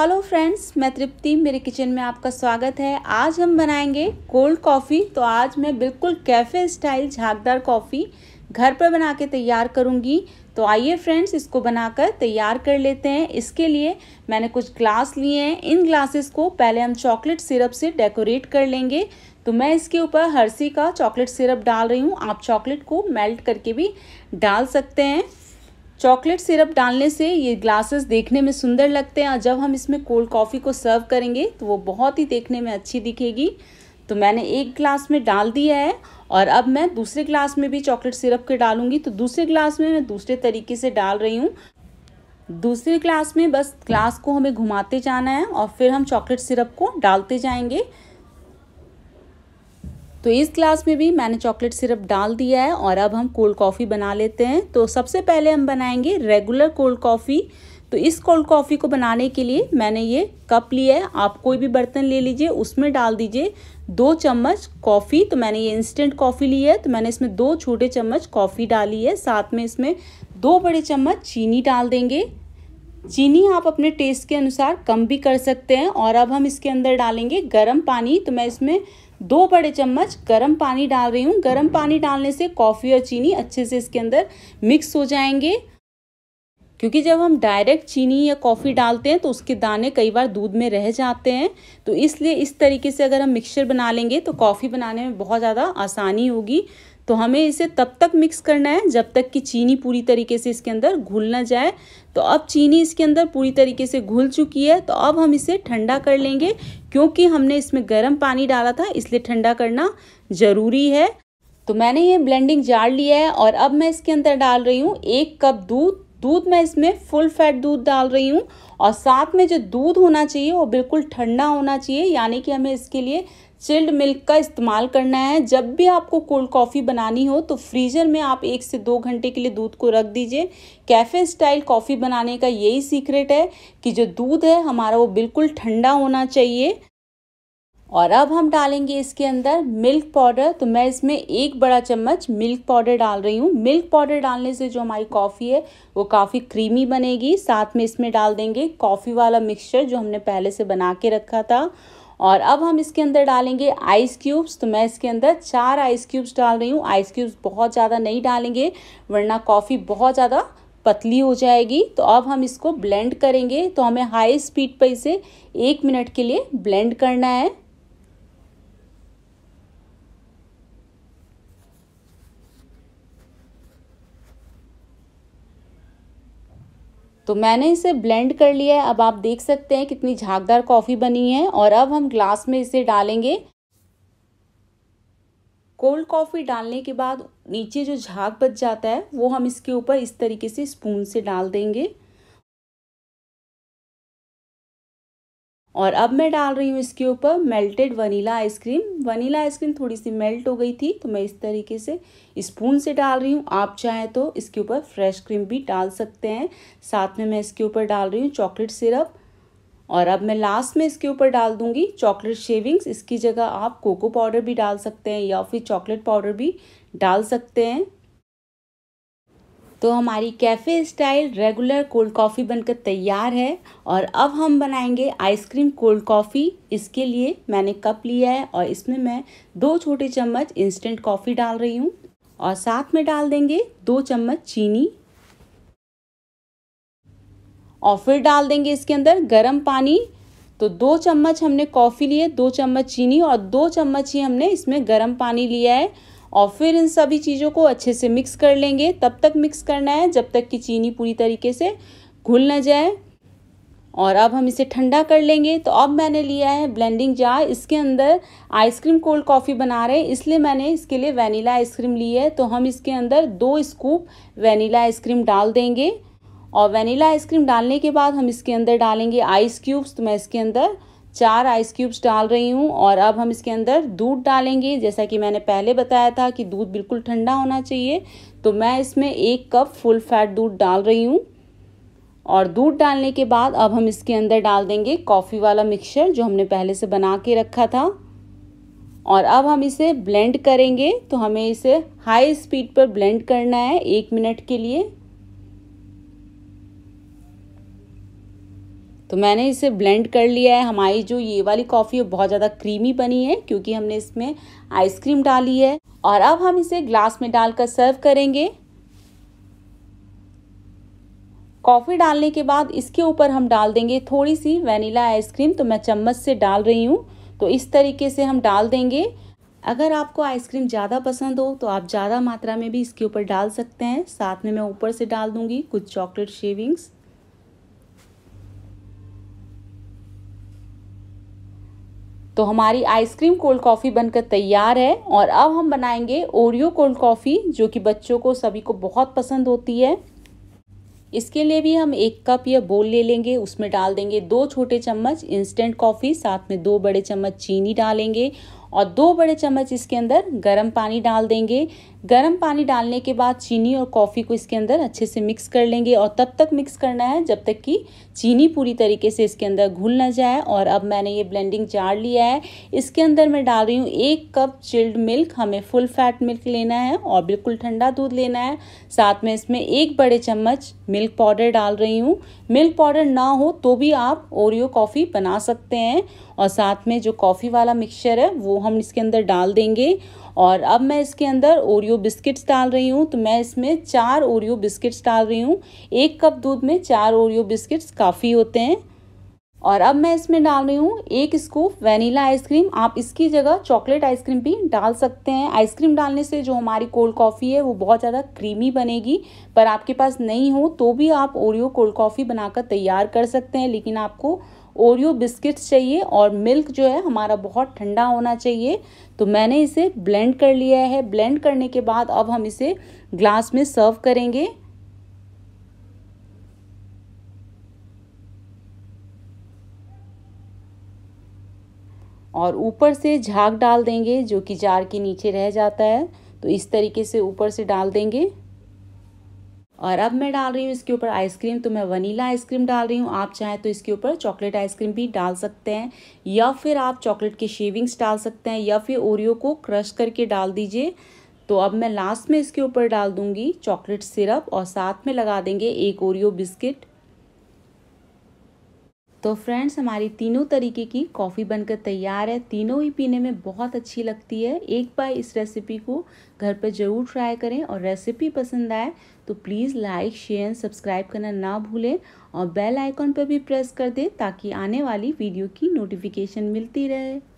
hello friends मैं तृप्ति मेरे kitchen में आपका स्वागत है आज हम बनाएंगे कोल्ड कॉफ़ी तो आज मैं बिल्कुल कैफ़े स्टाइल झागदार कॉफ़ी घर पर बना के तैयार करूँगी तो आइए फ्रेंड्स इसको बनाकर तैयार कर लेते हैं इसके लिए मैंने कुछ ग्लास लिए हैं इन ग्लासेस को पहले हम चॉकलेट सिरप से डेकोरेट कर लेंगे तो मैं इसके ऊपर हर्सी का चॉकलेट सिरप डाल रही हूँ आप चॉकलेट को मेल्ट करके भी डाल सकते हैं चॉकलेट सिरप डालने से ये ग्लासेस देखने में सुंदर लगते हैं और जब हम इसमें कोल्ड कॉफ़ी को सर्व करेंगे तो वो बहुत ही देखने में अच्छी दिखेगी तो मैंने एक ग्लास में डाल दिया है और अब मैं दूसरे ग्लास में भी चॉकलेट सिरप के डालूंगी तो दूसरे ग्लास में मैं दूसरे तरीके से डाल रही हूँ दूसरे ग्लास में बस ग्लास को हमें घुमाते जाना है और फिर हम चॉकलेट सिरप को डालते जाएंगे तो इस ग्लास में भी मैंने चॉकलेट सिरप डाल दिया है और अब हम कोल्ड कॉफ़ी बना लेते हैं तो सबसे पहले हम बनाएंगे रेगुलर कोल्ड कॉफ़ी तो इस कोल्ड कॉफ़ी को बनाने के लिए मैंने ये कप लिया है आप कोई भी बर्तन ले लीजिए उसमें डाल दीजिए दो चम्मच कॉफ़ी तो मैंने ये इंस्टेंट कॉफ़ी ली है तो मैंने इसमें दो छोटे चम्मच कॉफ़ी डाली है साथ में इसमें दो बड़े चम्मच चीनी डाल देंगे चीनी आप अपने टेस्ट के अनुसार कम भी कर सकते हैं और अब हम इसके अंदर डालेंगे गर्म पानी तो मैं इसमें दो बड़े चम्मच गर्म पानी डाल रही हूँ गर्म पानी डालने से कॉफ़ी और चीनी अच्छे से इसके अंदर मिक्स हो जाएंगे क्योंकि जब हम डायरेक्ट चीनी या कॉफ़ी डालते हैं तो उसके दाने कई बार दूध में रह जाते हैं तो इसलिए इस तरीके से अगर हम मिक्सचर बना लेंगे तो कॉफ़ी बनाने में बहुत ज़्यादा आसानी होगी तो हमें इसे तब तक मिक्स करना है जब तक कि चीनी पूरी तरीके से इसके अंदर घुल ना जाए तो अब चीनी इसके अंदर पूरी तरीके से घुल चुकी है तो अब हम इसे ठंडा कर लेंगे क्योंकि हमने इसमें गर्म पानी डाला था इसलिए ठंडा करना ज़रूरी है तो मैंने ये ब्लेंडिंग जार लिया है और अब मैं इसके अंदर डाल रही हूँ एक कप दूध दूध मैं इसमें फुल फैट दूध डाल रही हूँ और साथ में जो दूध होना चाहिए वो बिल्कुल ठंडा होना चाहिए यानी कि हमें इसके लिए चिल्ड मिल्क का इस्तेमाल करना है जब भी आपको कोल्ड कॉफ़ी बनानी हो तो फ्रीज़र में आप एक से दो घंटे के लिए दूध को रख दीजिए कैफ़े स्टाइल कॉफ़ी बनाने का यही सीक्रेट है कि जो दूध है हमारा वो बिल्कुल ठंडा होना चाहिए और अब हम डालेंगे इसके अंदर मिल्क पाउडर तो मैं इसमें एक बड़ा चम्मच मिल्क पाउडर डाल रही हूँ मिल्क पाउडर डालने से जो हमारी कॉफ़ी है वो काफ़ी क्रीमी बनेगी साथ में इसमें डाल देंगे कॉफ़ी वाला मिक्सचर जो हमने पहले से बना के रखा था और अब हम इसके अंदर डालेंगे आइस क्यूब्स तो मैं इसके अंदर चार आइस क्यूब्स डाल रही हूँ आइस क्यूब्स बहुत ज़्यादा नहीं डालेंगे वरना कॉफ़ी बहुत ज़्यादा पतली हो जाएगी तो अब हम इसको ब्लेंड करेंगे तो हमें हाई स्पीड पर इसे एक मिनट के लिए ब्लेंड करना है तो मैंने इसे ब्लेंड कर लिया है अब आप देख सकते हैं कितनी झागदार कॉफ़ी बनी है और अब हम ग्लास में इसे डालेंगे कोल्ड कॉफ़ी डालने के बाद नीचे जो झाग बच जाता है वो हम इसके ऊपर इस तरीके से स्पून से डाल देंगे और अब मैं डाल रही हूँ इसके ऊपर melted vanilla ice cream vanilla ice cream थोड़ी सी मेल्ट हो गई थी तो मैं इस तरीके से स्पून से डाल रही हूँ आप चाहें तो इसके ऊपर फ्रेश क्रीम भी डाल सकते हैं साथ में मैं इसके ऊपर डाल रही हूँ चॉकलेट सिरप और अब मैं लास्ट में इसके ऊपर डाल दूंगी चॉकलेट शेविंग्स इसकी जगह आप कोको पाउडर भी डाल सकते हैं या फिर चॉकलेट पाउडर भी डाल सकते हैं तो हमारी cafe style regular cold coffee बनकर तैयार है और अब हम बनाएंगे आइसक्रीम कोल्ड कॉफ़ी इसके लिए मैंने कप लिया है और इसमें मैं दो छोटे चम्मच इंस्टेंट कॉफ़ी डाल रही हूँ और साथ में डाल देंगे दो चम्मच चीनी और फिर डाल देंगे इसके अंदर गर्म पानी तो दो चम्मच हमने कॉफ़ी लिए दो चम्मच चीनी और दो चम्मच ही हमने इसमें गर्म पानी लिया है और फिर इन सभी चीज़ों को अच्छे से मिक्स कर लेंगे तब तक मिक्स करना है जब तक कि चीनी पूरी तरीके से घुल ना जाए और अब हम इसे ठंडा कर लेंगे तो अब मैंने लिया है ब्लेंडिंग जार इसके अंदर आइसक्रीम कोल्ड कॉफ़ी बना रहे हैं इसलिए मैंने इसके लिए वैनिला आइसक्रीम ली है तो हम इसके अंदर दो स्कूप वैनिला आइसक्रीम डाल देंगे और वैनिला आइसक्रीम डालने के बाद हम इसके अंदर डालेंगे आइस क्यूब्स तो मैं इसके अंदर चार आइस क्यूब्स डाल रही हूँ और अब हम इसके अंदर दूध डालेंगे जैसा कि मैंने पहले बताया था कि दूध बिल्कुल ठंडा होना चाहिए तो मैं इसमें एक कप फुल फैट दूध डाल रही हूँ और दूध डालने के बाद अब हम इसके अंदर डाल देंगे कॉफ़ी वाला मिक्सचर जो हमने पहले से बना के रखा था और अब हम इसे ब्लेंड करेंगे तो हमें इसे हाई स्पीड पर ब्लेंड करना है एक मिनट के लिए तो मैंने इसे ब्लेंड कर लिया है हमारी जो ये वाली कॉफ़ी है बहुत ज़्यादा क्रीमी बनी है क्योंकि हमने इसमें आइसक्रीम डाली है और अब हम इसे ग्लास में डालकर सर्व करेंगे कॉफ़ी डालने के बाद इसके ऊपर हम डाल देंगे थोड़ी सी वनीला आइसक्रीम तो मैं चम्मच से डाल रही हूँ तो इस तरीके से हम डाल देंगे अगर आपको आइसक्रीम ज़्यादा पसंद हो तो आप ज़्यादा मात्रा में भी इसके ऊपर डाल सकते हैं साथ में मैं ऊपर से डाल दूँगी कुछ चॉकलेट शेविंग्स तो हमारी आइसक्रीम कोल्ड कॉफ़ी बनकर तैयार है और अब हम बनाएंगे ओरियो कोल्ड कॉफ़ी जो कि बच्चों को सभी को बहुत पसंद होती है इसके लिए भी हम एक कप या बोल ले लेंगे उसमें डाल देंगे दो छोटे चम्मच इंस्टेंट कॉफ़ी साथ में दो बड़े चम्मच चीनी डालेंगे और दो बड़े चम्मच इसके अंदर गर्म पानी डाल देंगे गर्म पानी डालने के बाद चीनी और कॉफ़ी को इसके अंदर अच्छे से मिक्स कर लेंगे और तब तक मिक्स करना है जब तक कि चीनी पूरी तरीके से इसके अंदर घुल ना जाए और अब मैंने ये ब्लेंडिंग जार लिया है इसके अंदर मैं डाल रही हूँ एक कप चिल्ड मिल्क हमें फुल फैट मिल्क लेना है और बिल्कुल ठंडा दूध लेना है साथ में इसमें एक बड़े चम्मच मिल्क पाउडर डाल रही हूँ मिल्क पाउडर ना हो तो भी आप ओरियो कॉफ़ी बना सकते हैं और साथ में जो कॉफ़ी वाला मिक्सचर है वो हम इसके अंदर डाल देंगे और अब मैं इसके अंदर ओरियो बिस्किट्स डाल रही हूँ तो मैं इसमें चार ओरियो बिस्किट्स डाल रही हूँ एक कप दूध में चार ओरियो बिस्किट्स काफ़ी होते हैं और अब मैं इसमें डाल रही हूँ एक स्कूप वनीला आइसक्रीम आप इसकी जगह चॉकलेट आइसक्रीम भी डाल सकते हैं आइसक्रीम डालने से जो हमारी कोल्ड कॉफ़ी है वो बहुत ज़्यादा क्रीमी बनेगी पर आपके पास नहीं हो तो भी आप ओरियो कोल्ड कॉफ़ी बनाकर तैयार कर सकते हैं लेकिन आपको ओरियो बिस्किट्स चाहिए और मिल्क जो है हमारा बहुत ठंडा होना चाहिए तो मैंने इसे ब्लेंड कर लिया है ब्लेंड करने के बाद अब हम इसे ग्लास में सर्व करेंगे और ऊपर से झाग डाल देंगे जो कि जार के नीचे रह जाता है तो इस तरीके से ऊपर से डाल देंगे और अब मैं डाल रही हूँ इसके ऊपर आइसक्रीम तो मैं वनीला आइसक्रीम डाल रही हूँ आप चाहें तो इसके ऊपर चॉकलेट आइसक्रीम भी डाल सकते हैं या फिर आप चॉकलेट के शेविंग्स डाल सकते हैं या फिर ओरियो को क्रश करके डाल दीजिए तो अब मैं लास्ट में इसके ऊपर डाल दूँगी चॉकलेट सिरप और साथ में लगा देंगे एक ओरियो बिस्किट तो फ्रेंड्स हमारी तीनों तरीके की कॉफ़ी बनकर तैयार है तीनों ही पीने में बहुत अच्छी लगती है एक बार इस रेसिपी को घर पर ज़रूर ट्राई करें और रेसिपी पसंद आए तो please like share and subscribe करना ना भूलें और बेल आइकॉन पर भी प्रेस कर दें ताकि आने वाली वीडियो की नोटिफिकेशन मिलती रहे